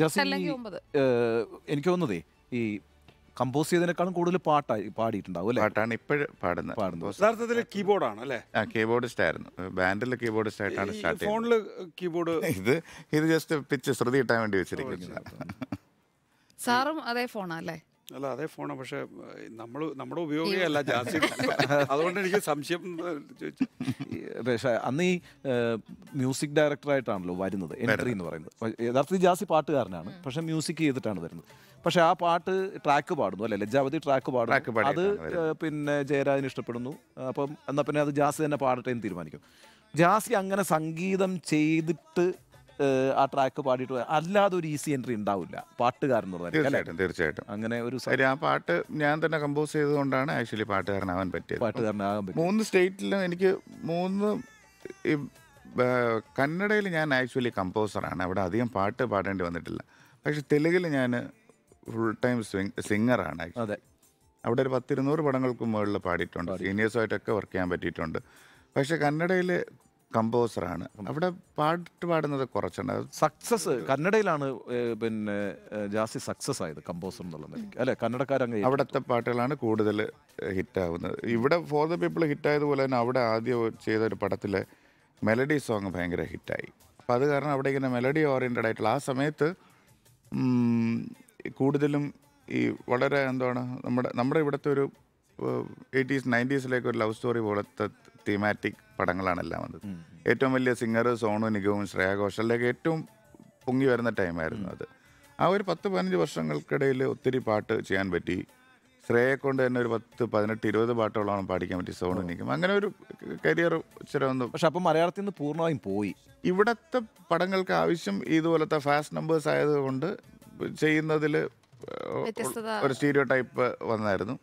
ജാസി എനിക്ക് തോന്നുന്നതേ ഈ കമ്പോസ് ചെയ്തതിനേക്കാളും കൂടുതൽ പാട്ടായി പാടിയിട്ടുണ്ടാവും പാട്ടാണ് ഇപ്പോഴും പാടുന്നത് പാടുന്നത് യഥാർത്ഥത്തിൽ അല്ലേ ആ കീബോർഡിസ്റ്റ് ആയിരുന്നു ബാൻഡിൽ കീബോർഡിസ്റ്റ് ആയിട്ടാണ് സ്റ്റാർട്ട് ഫോണിൽ കീബോർഡ് ഇത് ഇത് ജസ്റ്റ് പിച്ച് ശ്രുതി കിട്ടാൻ വേണ്ടി വെച്ചിരിക്കുന്നത് സാറും അതേ ഫോണാ അല്ലേ അല്ല അതേ ഫോണാണ് പക്ഷെ നമ്മൾ നമ്മുടെ ഉപയോഗമല്ല ജാസി അതുകൊണ്ട് എനിക്ക് സംശയം ചോദിച്ചു അന്ന് ഈ മ്യൂസിക് ഡയറക്ടറായിട്ടാണല്ലോ വരുന്നത് എൻട്രി എന്ന് പറയുന്നത് യഥാർത്ഥത്തിൽ ജാസി പാട്ടുകാരനാണ് പക്ഷെ മ്യൂസിക് ചെയ്തിട്ടാണ് വരുന്നത് പക്ഷെ ആ പാട്ട് ട്രാക്ക് പാടുന്നു അല്ലെ ലജ്ജാവതി ട്രാക്ക് പാടുന്നു അത് പിന്നെ ജയരാജന് ഇഷ്ടപ്പെടുന്നു അപ്പം എന്നാൽ പിന്നെ അത് ജാസി തന്നെ പാടട്ടെ എന്ന് തീരുമാനിക്കും ജാസി അങ്ങനെ സംഗീതം ചെയ്തിട്ട് ആ ട്രാക്ക് പാടിയിട്ട് പോയാൽ അല്ലാതെ ഒരു ഈസി എൻട്രി ഉണ്ടാവില്ല പാട്ടുകാരൻ എന്ന് പറഞ്ഞാൽ തീർച്ചയായിട്ടും തീർച്ചയായിട്ടും അങ്ങനെ ഒരു കാര്യം ആ പാട്ട് ഞാൻ തന്നെ കമ്പോസ് ചെയ്തുകൊണ്ടാണ് ആക്ച്വലി പാട്ടുകാരനാവാൻ പറ്റിയത് പാട്ടുകാരനാകാൻ പറ്റും മൂന്ന് സ്റ്റേറ്റിലും എനിക്ക് മൂന്ന് കന്നഡയിൽ ഞാൻ ആക്ച്വലി കമ്പോസറാണ് അവിടെ അധികം പാട്ട് പാടേണ്ടി വന്നിട്ടില്ല പക്ഷെ തെലുങ്കിൽ ഞാൻ ഫുൾ ടൈം സ്വിങ് സിംഗറാണ് അതെ അവിടെ ഒരു പത്തിരുന്നൂറ് പടങ്ങൾക്ക് മുകളിൽ പാടിയിട്ടുണ്ട് സീനിയേഴ്സുമായിട്ടൊക്കെ വർക്ക് ചെയ്യാൻ പറ്റിയിട്ടുണ്ട് പക്ഷേ കന്നഡയിൽ കമ്പോസറാണ് അവിടെ പാട്ട് പാടുന്നത് കുറച്ചുണ്ട് സക്സസ് കന്നഡയിലാണ് പിന്നെ ജാസ്തി സക്സസ് ആയത് കമ്പോസർ എന്നുള്ള നിലയ്ക്ക് അല്ലെ കന്നഡക്കാരങ്ങ് അവിടുത്തെ പാട്ടുകളാണ് കൂടുതൽ ഹിറ്റാവുന്നത് ഇവിടെ ഫോർ ദ പീപ്പിൾ ഹിറ്റായതുപോലെ തന്നെ അവിടെ ആദ്യം ചെയ്ത ഒരു പടത്തിലെ മെലഡി സോങ് ഭയങ്കര ഹിറ്റായി അപ്പോൾ അത് കാരണം അവിടെ ഇങ്ങനെ മെലഡി ഓറിയൻറ്റഡ് ആയിട്ടുള്ള ആ സമയത്ത് കൂടുതലും ഈ വളരെ എന്താണ് നമ്മുടെ നമ്മുടെ ഇവിടുത്തെ ഒരു എയ്റ്റീസ് നയൻറ്റീസിലേക്ക് ഒരു ലവ് സ്റ്റോറി പോലത്തെ തീമാറ്റിക് പടങ്ങളാണ് എല്ലാം വന്നത് ഏറ്റവും വലിയ സിംഗർ സോണു നിഗവും ശ്രേയ ഘോഷലിലേക്ക് ഏറ്റവും പൊങ്ങി വരുന്ന ടൈമായിരുന്നു അത് ആ ഒരു പത്ത് പതിനഞ്ച് വർഷങ്ങൾക്കിടയിൽ ഒത്തിരി പാട്ട് ചെയ്യാൻ പറ്റി ശ്രേയെ കൊണ്ട് തന്നെ ഒരു പത്ത് പതിനെട്ട് ഇരുപത് പാട്ടോളം പാടിക്കാൻ പറ്റി സോണു നിക്കും അങ്ങനെ ഒരു കരിയർ ഇച്ചിരി വന്നു പക്ഷെ അപ്പം മലയാളത്തിൽ നിന്ന് പൂർണ്ണമായും പോയി ഇവിടുത്തെ പടങ്ങൾക്ക് ആവശ്യം ഇതുപോലത്തെ ഫാസ്റ്റ് നമ്പേഴ്സ് ആയതുകൊണ്ട് ചെയ്യുന്നതിൽ ഒരു സ്റ്റീരിയോ ടൈപ്പ് വന്നായിരുന്നു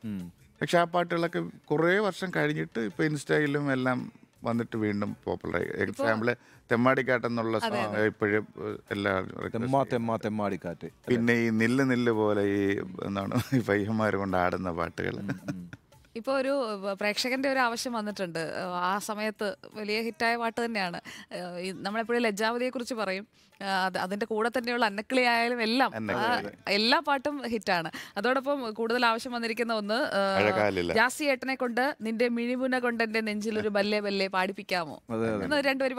പക്ഷെ ആ പാട്ടുകളൊക്കെ കുറേ വർഷം കഴിഞ്ഞിട്ട് ഇപ്പോൾ ഇൻസ്റ്റയിലും എല്ലാം വന്നിട്ട് വീണ്ടും പോപ്പുലറായി എക്സാമ്പിള് തെമ്മാടിക്കാട്ടെന്നുള്ള ഇപ്പോഴും എല്ലാവരും പിന്നെ ഈ നില്ല് നില്ല് പോലെ ഈ എന്താണ് ഈ പയ്യന്മാർ കൊണ്ട് ആടുന്ന പാട്ടുകൾ ഇപ്പോൾ ഒരു പ്രേക്ഷകന്റെ ഒരു ആവശ്യം വന്നിട്ടുണ്ട് ആ സമയത്ത് വലിയ ഹിറ്റായ പാട്ട് തന്നെയാണ് നമ്മളെപ്പോഴും ലജ്ജാവതിയെ കുറിച്ച് പറയും അതിന്റെ കൂടെ തന്നെയുള്ള അന്നക്കിളി ആയാലും എല്ലാം എല്ലാ പാട്ടും ഹിറ്റാണ് അതോടൊപ്പം കൂടുതൽ ആവശ്യം വന്നിരിക്കുന്ന ഒന്ന് ജാസി ഏട്ടനെ കൊണ്ട് നിന്റെ മിഴിമുന കൊണ്ട് എന്റെ നെഞ്ചിൽ ഒരു ബല്ലേ ബല്ലേ പാടിപ്പിക്കാമോ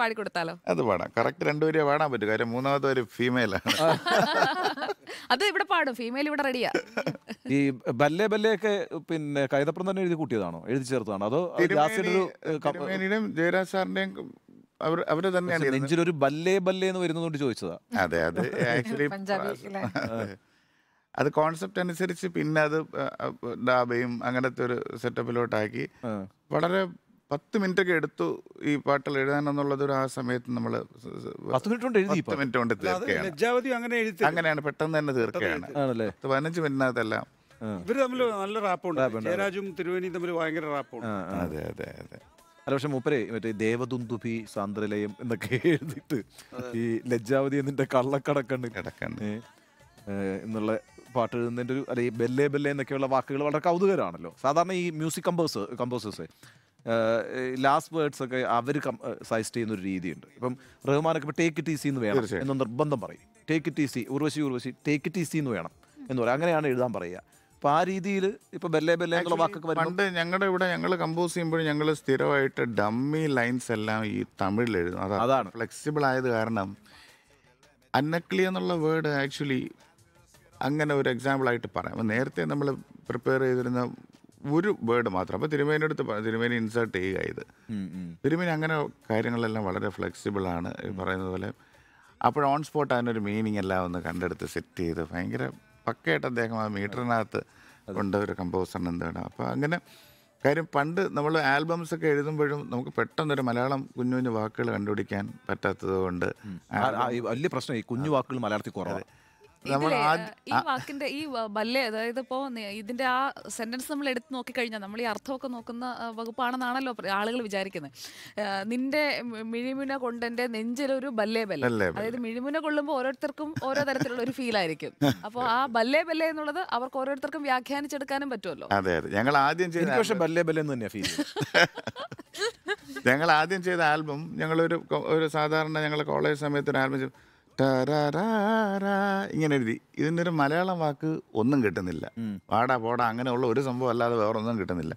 പാടി കൊടുത്താലോ അത് പാടാം കറക്റ്റ് രണ്ടുപേരെ പാടാൻ പറ്റും കാര്യം മൂന്നാമത്തെ ഒരു ഫീമെയിലാണ് അത് ഇവിടെ പാടും ഫീമെയിൽ ഇവിടെ റെഡിയാ ഈ ബല്ലേ ബല്ലേ ഒക്കെ പിന്നെ കൈതപ്രം തന്നെ എഴുതി കൂട്ടിയതാണോ എഴുതി ചേർത്തതാണോ അതോ ജാസിയുടെ ഒരു ജയരാജ് സാറിന്റെയും അവരെ അവര് നെഞ്ചിൽ ഒരു ബല്ലേ ബല്ലേ എന്ന് വരുന്നതുകൊണ്ട് ചോദിച്ചതാ അതെ അതെ ആക്ച്വലി അത് കോൺസെപ്റ്റ് അനുസരിച്ച് പിന്നെ അത് ഡാബയും അങ്ങനത്തെ ഒരു സെറ്റപ്പിലോട്ടാക്കി വളരെ പത്ത് മിനിറ്റ് ഒക്കെ എടുത്തു ഈ പാട്ടിൽ എഴുതാനെന്നുള്ളത് ഒരു ആ സമയത്ത് നമ്മൾ പത്ത് മിനിറ്റ് കൊണ്ട് എഴുതി പത്ത് മിനിറ്റ് കൊണ്ട് തീർക്കുകയാണ് അങ്ങനെ എഴുതി അങ്ങനെയാണ് പെട്ടെന്ന് തന്നെ തീർക്കുകയാണ് പതിനഞ്ച് മിനിറ്റിനകത്തെല്ലാം ഇവര് തമ്മിൽ നല്ല റാപ്പുണ്ട് ജയരാജും തിരുവേനിയും തമ്മിൽ ഭയങ്കര റാപ്പുണ്ട് അതെ അതെ അതെ അല്ല പക്ഷെ മൂപ്പരെ മറ്റേ ദേവദുന്തുഭി സാന്ദ്രലയം എന്നൊക്കെ എഴുതിയിട്ട് ഈ ലജ്ജാവതി എന്നിന്റെ കള്ളക്കടക്കണ്ട് കിടക്കണ്ട് എന്നുള്ള പാട്ട് എഴുതുന്നതിൻ്റെ ഒരു അല്ലെങ്കിൽ ബെല്ലേ ബെല്ലെ എന്നൊക്കെയുള്ള വാക്കുകൾ വളരെ കൗതുകരാണല്ലോ സാധാരണ ഈ music compose composers last words ഒക്കെ അവർ സജസ്റ്റ് ചെയ്യുന്ന ഒരു രീതിയുണ്ട് ഇപ്പം റഹ്മാനൊക്കെ ഇപ്പം ടേക്ക് ഇറ്റ് ഈസി എന്ന് വേണം എന്ന് നിർബന്ധം പറയും take it easy Urvashi Urvashi take it easy എന്ന് വേണം എന്ന് പറയാം അങ്ങനെയാണ് എഴുതാൻ പറയുക അപ്പോൾ ആ രീതിയിൽ ഇപ്പോൾ ബെല്ലേ ബെല്ലേ എന്നുള്ള വാക്കൊക്കെ പണ്ട് ഞങ്ങളുടെ ഇവിടെ ഞങ്ങൾ കമ്പോസ് ചെയ്യുമ്പോൾ ഞങ്ങൾ സ്ഥിരമായിട്ട് ഡമ്മി ലൈൻസ് എല്ലാം ഈ തമിഴിൽ എഴുതും അതാണ് അതാണ് ഫ്ലെക്സിബിൾ ആയത് കാരണം അന്നക്ലി എന്നുള്ള വേർഡ് ആക്ച്വലി അങ്ങനെ ഒരു എക്സാമ്പിളായിട്ട് പറയാം നേരത്തെ നമ്മൾ പ്രിപ്പയർ ചെയ്തിരുന്ന ഒരു വേർഡ് മാത്രം അപ്പോൾ തിരുമേനി അടുത്ത് തിരുമേനി ഇൻസേർട്ട് ചെയ്യുക ഇത് തിരുമേനി അങ്ങനെ കാര്യങ്ങളെല്ലാം വളരെ ഫ്ലെക്സിബിൾ ആണ് പറയുന്നത് പോലെ അപ്പോൾ ഓൺ സ്പോട്ട് അതിനൊരു മീനിങ് എല്ലാം ഒന്ന് കണ്ടെടുത്ത് സെറ്റ് ചെയ്ത് ഭയങ്കര പക്കയായിട്ട് അദ്ദേഹം ആ മീറ്ററിനകത്ത് കൊണ്ട ഒരു കമ്പോസറിന് എന്താണ് അപ്പോൾ അങ്ങനെ കാര്യം പണ്ട് നമ്മൾ ആൽബംസ് ഒക്കെ എഴുതുമ്പോഴും നമുക്ക് പെട്ടെന്ന് ഒരു മലയാളം കുഞ്ഞു കുഞ്ഞു വാക്കുകൾ കണ്ടുപിടിക്കാൻ പറ്റാത്തത് കൊണ്ട് വലിയ പ്രശ്നം ഈ കുഞ്ഞു വാക്കുകൾ മലയാളത്തിൽ കുറവാണ് ഈ വാക്കിന്റെ ഈ ബല്ലേ അതായത് ഇപ്പോ ഇതിന്റെ ആ സെന്റൻസ് നമ്മൾ എടുത്ത് നോക്കിക്കഴിഞ്ഞാൽ നമ്മൾ ഈ അർത്ഥമൊക്കെ നോക്കുന്ന വകുപ്പാണെന്നാണല്ലോ ആളുകൾ വിചാരിക്കുന്നത് നിന്റെ മിഴിമുന കൊണ്ടെന്റെ നെഞ്ചിലൊരു ബല്ലേ ബല്ലേ അതായത് മിഴിമുന കൊള്ളുമ്പോൾ ഓരോരുത്തർക്കും ഓരോ തരത്തിലുള്ള ഒരു ഫീൽ ആയിരിക്കും അപ്പോൾ ആ ബല്ലേ ബല്ലേ എന്നുള്ളത് അവർക്ക് ഓരോരുത്തർക്കും വ്യാഖ്യാനിച്ചെടുക്കാനും പറ്റുമല്ലോ അതെ അതെ ഞങ്ങൾ ആദ്യം ചെയ്ത ബല്ലേ ബല്ലേ എന്ന് ഫീൽ ഞങ്ങൾ ആദ്യം ചെയ്ത ആൽബം ഞങ്ങളൊരു ഒരു സാധാരണ ഞങ്ങൾ കോളേജ് സമയത്ത് ഒരു ആൽബം ചെയ്തു ഇങ്ങനെ എഴുതി ഇതിൻ്റെ ഒരു മലയാളം വാക്ക് ഒന്നും കിട്ടുന്നില്ല വാടാ പോടാ അങ്ങനെയുള്ള ഒരു സംഭവം അല്ലാതെ വേറൊന്നും കിട്ടുന്നില്ല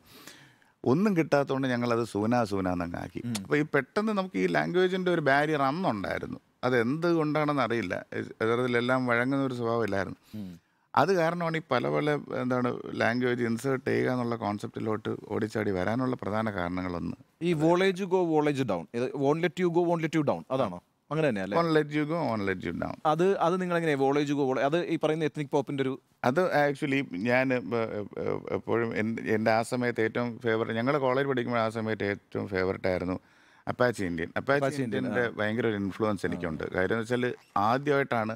ഒന്നും കിട്ടാത്തതുകൊണ്ട് ഞങ്ങളത് സൂനാ സൂന ആക്കി അപ്പോൾ ഈ പെട്ടെന്ന് നമുക്ക് ഈ ലാംഗ്വേജിൻ്റെ ഒരു ബാരിയർ അന്നുണ്ടായിരുന്നു അതെന്ത് കൊണ്ടാണെന്ന് അറിയില്ല അതിലെല്ലാം വഴങ്ങുന്ന ഒരു സ്വഭാവമില്ലായിരുന്നു അത് കാരണമാണ് ഈ പല പല എന്താണ് ലാംഗ്വേജ് ഇൻസേർട്ട് ചെയ്യുക എന്നുള്ള കോൺസെപ്റ്റിലോട്ട് ഓടിച്ചാടി വരാനുള്ള പ്രധാന കാരണങ്ങളൊന്ന് ഈ വോളേജ് ഗോ വോളേജ് down let you go won't let you down അതാണോ അങ്ങനെ തന്നെയല്ലേ on let you go on let you down അത് അത് നിങ്ങൾ എങ്ങനെ വോളേജ് ഗോ അത് ഈ പറയുന്ന എത്നിക് പോപ്പിന്റെ ഒരു അത് ആക്ച്വലി ഞാൻ എപ്പോഴും എൻ്റെ ആ സമയത്ത് ഏറ്റവും ഫേവറേറ്റ് ഞങ്ങൾ കോളേജ് പഠിക്കുമ്പോൾ ആ സമയത്ത് ഏറ്റവും ഫേവറേറ്റ് ആയിരുന്നു അപ്പാച്ച് ഇന്ത്യൻ അപ്പാച്ച് ഇന്ത്യൻ്റെ ഭയങ്കര ഒരു ഇൻഫ്ലുവൻസ് എനിക്കുണ്ട് കാര്യം എന്ന് വെച്ചാൽ ആദ്യമായിട്ടാണ്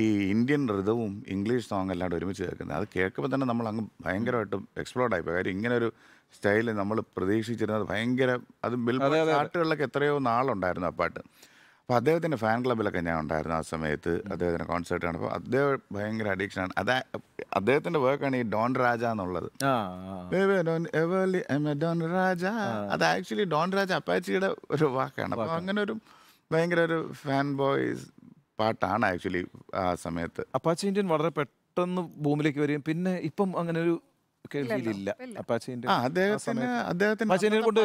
ഈ ഇന്ത്യൻ ഋതവും ഇംഗ്ലീഷ് സോങ് അല്ലാണ്ട് ഒരുമിച്ച് കേൾക്കുന്നത് അത് കേൾക്കുമ്പോൾ തന്നെ നമ്മൾ അങ്ങ് ഭയങ്കരമായിട്ട് എക്സ്പ്ലോർഡ് ആയിപ്പോയി കാര്യം ഇങ്ങനെ ഒരു സ്റ്റൈൽ നമ്മൾ പ്രതീക്ഷിച്ചിരുന്നത് ഭയങ്കര അത് ബിൽ പാട്ടുകളിലൊക്കെ എത്രയോ നാളുണ്ടായിരുന്നു ആ പാട്ട് അപ്പോൾ അദ്ദേഹത്തിൻ്റെ ഫാൻ ക്ലബിലൊക്കെ ഞാൻ ഉണ്ടായിരുന്നു ആ സമയത്ത് അദ്ദേഹത്തിൻ്റെ കോൺസേർട്ട് അപ്പോൾ അദ്ദേഹം ഭയങ്കര അഡിക്ഷനാണ് അതാ അദ്ദേഹത്തിൻ്റെ വർക്കാണ് ഈ ഡോൺ രാജ എന്നുള്ളത് ഡോൺ രാജ അത് ആക്ച്വലി ഡോൺ രാജ അപ്പാച്ചിയുടെ ഒരു വാക്കാണ് അപ്പോൾ അങ്ങനെ ഒരു ഭയങ്കര ഒരു ഫാൻ ബോയ്സ് പാട്ടാണ് ആക്ച്വലി ആ സമയത്ത് അപ്പാച്ചി ഇന്ത്യൻ വളരെ പെട്ടെന്ന് ഭൂമിയിലേക്ക് വരികയും പിന്നെ ഇപ്പം അങ്ങനെ ഒരു കേൾവിയിലില്ല കൊണ്ട്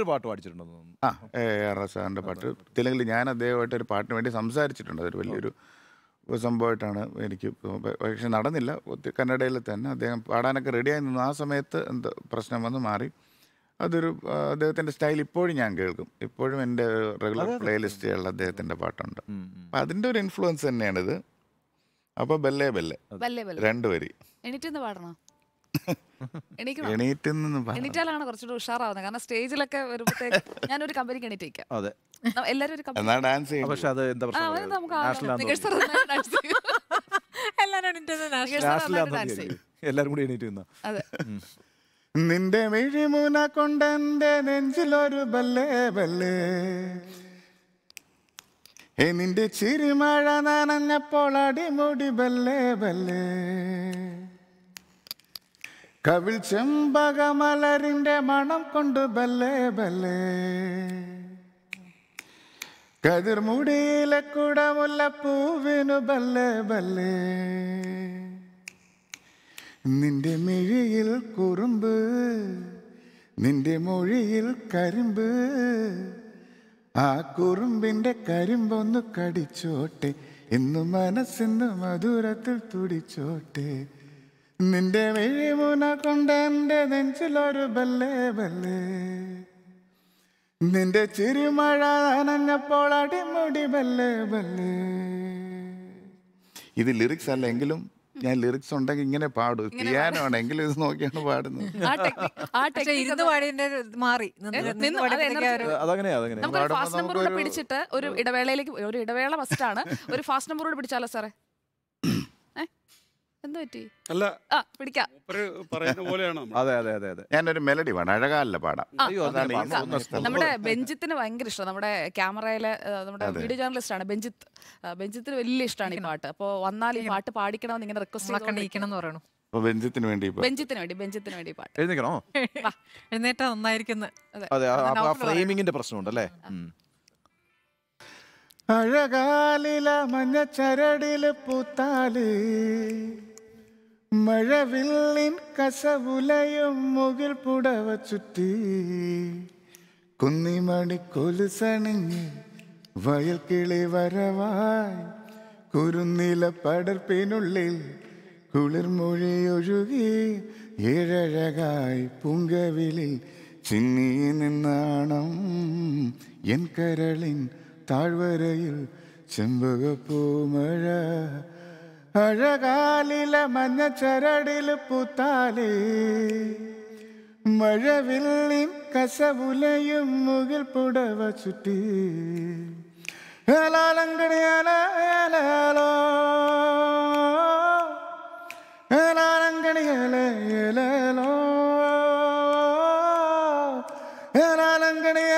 ഒരു പാട്ട് പാടിച്ചിട്ടുണ്ടെന്ന് ആ പാട്ട് തെലുങ്കിൽ ഞാൻ അദ്ദേഹമായിട്ട് ഒരു പാട്ടിന് വേണ്ടി സംസാരിച്ചിട്ടുണ്ട് അതൊരു വലിയൊരു സംഭവമായിട്ടാണ് എനിക്ക് പക്ഷെ നടന്നില്ല കന്നഡയിൽ തന്നെ അദ്ദേഹം പാടാനൊക്കെ റെഡിയായി നിന്നു ആ സമയത്ത് എന്താ പ്രശ്നം വന്ന് മാറി അതൊരു അദ്ദേഹത്തിന്റെ സ്റ്റൈൽ ഇപ്പോഴും ഞാൻ കേൾക്കും ഇപ്പോഴും എൻ്റെ റെഗുലർ പ്ലേലിസ്റ്റുകളിൽ അദ്ദേഹത്തിന്റെ പാട്ടുണ്ട് അപ്പൊ അതിന്റെ ഒരു ഇൻഫ്ലുവൻസ് തന്നെയാണിത് അപ്പോൾ ബെല്ലേ ബെല്ലേ രണ്ട് വരി എനിക്കെന്ന് പാടണോ എണീറ്റാലാണ് കുറച്ചുകൂടി ഉഷാറാവുന്നത് കാരണം സ്റ്റേജിലൊക്കെ വരുമ്പോഴത്തേക്ക് ഞാൻ ഒരു കമ്പനിക്ക് എണീറ്റേക്കാം എല്ലാരും ഒരു ഡാൻസ് പക്ഷെ അത് എന്താ പ്രശ്നം എല്ലാരും കൂടി നിന്റെ മിഴിമൂന എന്റെ നെഞ്ചിലൊരു ബല്ലേ ബല്ലേ ഏ നിന്റെ ചിരിമഴ നനഞ്ഞപ്പോൾ അടിമുടി ബല്ലേ ബല്ലേ കവിൽ ചെമ്പകമലരിന്റെ മണം കൊണ്ട് ബല്ലേ ബല്ലേ കതിർമുടിയിലെ കുടമുല്ലപ്പൂവിനു ബല്ലേ ബല്ലേ നിന്റെ മിഴിയിൽ കുറുമ്പ് നിന്റെ മൊഴിയിൽ കരിമ്പ് ആ കുറുമ്പിന്റെ കരിമ്പൊന്ന് കടിച്ചോട്ടെ ഇന്നു മനസ്സിന്ന് മധുരത്തിൽ തുടിച്ചോട്ടെ നിന്റെ മിഴിമുന കൊണ്ട് എൻ്റെ നെഞ്ചിലൊരു ബല്ലേ ബല്ലേ നിന്റെ ചിരിമഴ നനഞ്ഞപ്പോൾ അടിമുടി ബല്ലേ ബല്ലേ ഇത് ലിറിക്സ് അല്ല എങ്കിലും ഞാൻ ലിറിക്സ് ഉണ്ടെങ്കിൽ ഇങ്ങനെ പാടും പിയാനോ ആണെങ്കിലും ഇത് നോക്കിയാണ് പാടുന്നത് മാറി ഒരു ഇടവേളയിലേക്ക് ഒരു ഇടവേള ഫസ്റ്റ് ആണ് ഒരു ഫാസ്റ്റ് നമ്പറോട് പിടിച്ചാലോ സാറേ ഞാനൊരു മെലഡി പാടാം അഴകാലിലെ പാടാം നമ്മുടെ ബെഞ്ചിത്തിന് ഭയങ്കര ഇഷ്ടം നമ്മുടെ ക്യാമറയിലെ നമ്മുടെ വീഡിയോ ജേർണലിസ്റ്റ് ആണ് ബെഞ്ചിത്ത് ബെഞ്ചിത്തിന് വലിയ ഇഷ്ടമാണ് ഈ പാട്ട് അപ്പോൾ വന്നാൽ ഈ പാട്ട് പാടിക്കണമെന്ന് ഇങ്ങനെ റിക്വസ്റ്റ് പറയണു ബെഞ്ചത്തിന് വേണ്ടി ബെഞ്ചത്തിന് വേണ്ടി ബെഞ്ചത്തിന് വേണ്ടി പാട്ട് എഴുന്നേക്കണോ എഴുന്നേറ്റാ നന്നായിരിക്കുന്നു അതെ ഫ്രെയിമിങ്ങിന്റെ പ്രശ്നമുണ്ടല്ലേ അഴകാലില മഞ്ഞ ചരടില് പൂത്താല് മഴവില്ലിൻ കസവുലയും മുകിൽ പുടവ ചുറ്റി കുന്നിമണി കൊലുസണിഞ്ഞ് വയൽ കിളി വരവായി കുരുന്നില പടർപ്പിനുള്ളിൽ ഒഴുകി ഏഴഴകായി പുങ്കവിലിൽ ചിന്നി നിന്നാണം എൻ കരളിൻ താഴ്വരയിൽ ചെമ്പകപ്പൂമഴ അഴകാലില മഞ്ഞ ചരടിൽ പുത്താലേ മഴവില്ലി കസവുലയും മുകിൽ പുടവ ചുറ്റി ലാലങ്കണിയാലോ ലാലങ്കണിയാലോ ലാലങ്കണിയ